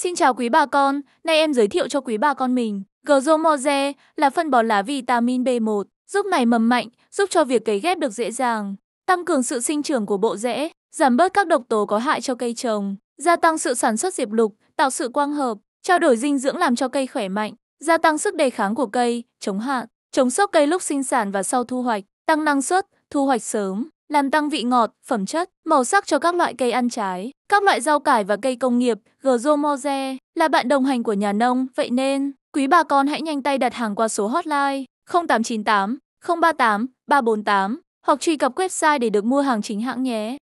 Xin chào quý bà con, nay em giới thiệu cho quý bà con mình. Gzomoze là phân bón lá vitamin B1, giúp nảy mầm mạnh, giúp cho việc cấy ghép được dễ dàng, tăng cường sự sinh trưởng của bộ rễ, giảm bớt các độc tố có hại cho cây trồng, gia tăng sự sản xuất diệp lục, tạo sự quang hợp, trao đổi dinh dưỡng làm cho cây khỏe mạnh, gia tăng sức đề kháng của cây, chống hạn, chống sốc cây lúc sinh sản và sau thu hoạch, tăng năng suất, thu hoạch sớm làm tăng vị ngọt, phẩm chất, màu sắc cho các loại cây ăn trái. Các loại rau cải và cây công nghiệp, Grzomoze, là bạn đồng hành của nhà nông, vậy nên, quý bà con hãy nhanh tay đặt hàng qua số hotline 0898 038 348 hoặc truy cập website để được mua hàng chính hãng nhé.